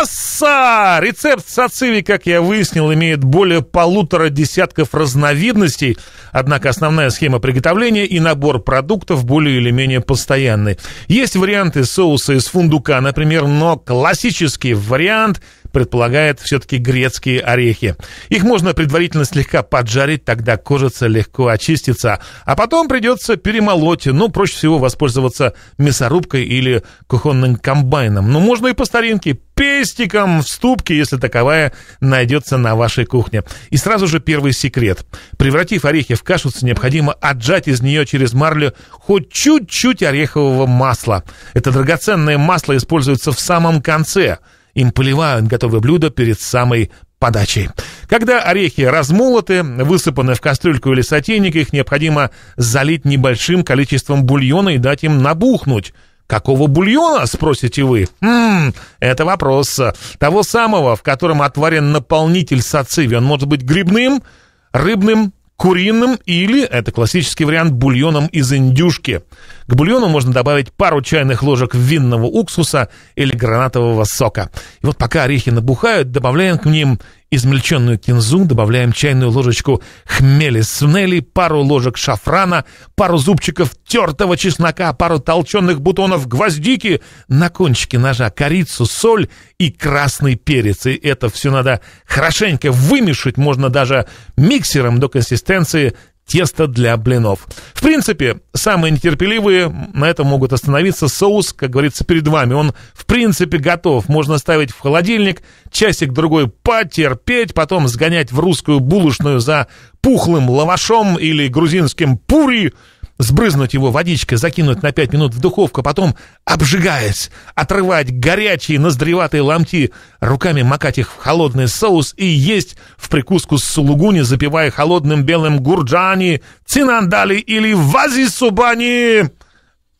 мясо! Рецепт сациви, как я выяснил, имеет более полутора десятков разновидностей, однако основная схема приготовления и набор продуктов более или менее постоянны. Есть варианты соуса из фундука, например, но классический вариант – предполагает все-таки грецкие орехи. Их можно предварительно слегка поджарить, тогда кожица легко очистится. А потом придется перемолоть, но ну, проще всего воспользоваться мясорубкой или кухонным комбайном. Но ну, можно и по старинке, пестиком в ступке, если таковая найдется на вашей кухне. И сразу же первый секрет. Превратив орехи в кашицу, необходимо отжать из нее через марлю хоть чуть-чуть орехового масла. Это драгоценное масло используется в самом конце – им поливают готовое блюдо перед самой подачей. Когда орехи размолоты, высыпаны в кастрюльку или сотейник, их необходимо залить небольшим количеством бульона и дать им набухнуть. Какого бульона, спросите вы? Ммм, это вопрос. Того самого, в котором отварен наполнитель сациви. Он может быть грибным, рыбным, куриным или, это классический вариант, бульоном из индюшки. К бульону можно добавить пару чайных ложек винного уксуса или гранатового сока. И вот пока орехи набухают, добавляем к ним измельченную кинзу, добавляем чайную ложечку хмели снели, пару ложек шафрана, пару зубчиков тертого чеснока, пару толченых бутонов гвоздики, на кончике ножа корицу, соль и красный перец. И это все надо хорошенько вымешать, можно даже миксером до консистенции Тесто для блинов. В принципе, самые нетерпеливые на этом могут остановиться. Соус, как говорится, перед вами. Он, в принципе, готов. Можно ставить в холодильник, часик-другой потерпеть, потом сгонять в русскую булочную за пухлым лавашом или грузинским пури – сбрызнуть его водичкой, закинуть на пять минут в духовку, потом, обжигаясь, отрывать горячие ноздреватые ломти, руками макать их в холодный соус и есть в прикуску с сулугуни, запивая холодным белым гурджани, цинандали или вази субани.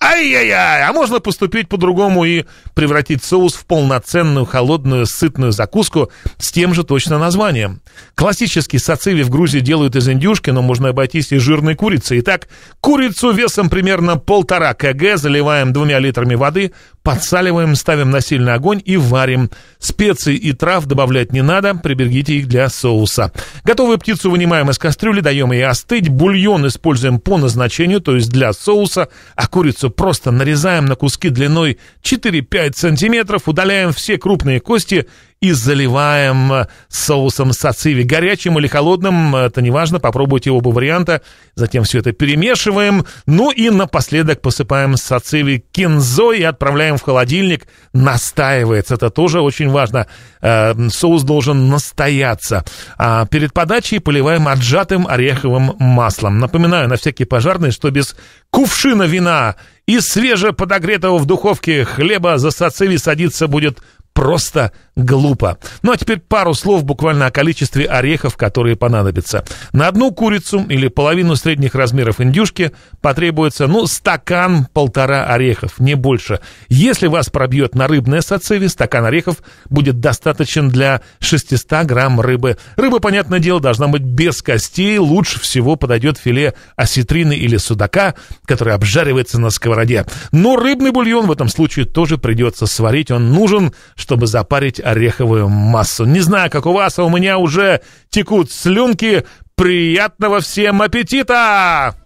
Ай-яй-яй, а можно поступить по-другому и превратить соус в полноценную холодную сытную закуску с тем же точно названием. Классический сациви в Грузии делают из индюшки, но можно обойтись и жирной курицей. Итак, курицу весом примерно полтора кг заливаем двумя литрами воды, подсаливаем, ставим на сильный огонь и варим. Специи и трав добавлять не надо, приберегите их для соуса. Готовую птицу вынимаем из кастрюли, даем ей остыть. Бульон используем по назначению, то есть для соуса, а курицу просто нарезаем на куски длиной 4-5 сантиметров, удаляем все крупные кости и заливаем э, соусом сациви. Горячим или холодным, э, это не важно, попробуйте оба варианта. Затем все это перемешиваем. Ну и напоследок посыпаем сациви кинзой и отправляем в холодильник. Настаивается, это тоже очень важно. Э, соус должен настояться. А перед подачей поливаем отжатым ореховым маслом. Напоминаю на всякий пожарный, что без кувшина вина и свеже подогретого в духовке хлеба за сациви садиться будет просто глупо. Ну а теперь пару слов буквально о количестве орехов, которые понадобятся. На одну курицу или половину средних размеров индюшки потребуется, ну, стакан-полтора орехов, не больше. Если вас пробьет на рыбное сациви, стакан орехов будет достаточен для 600 грамм рыбы. Рыба, понятное дело, должна быть без костей. Лучше всего подойдет филе осетрины или судака, который обжаривается на сковороде. Но рыбный бульон в этом случае тоже придется сварить. Он нужен, чтобы запарить ореховую массу. Не знаю, как у вас, а у меня уже текут слюнки. Приятного всем аппетита!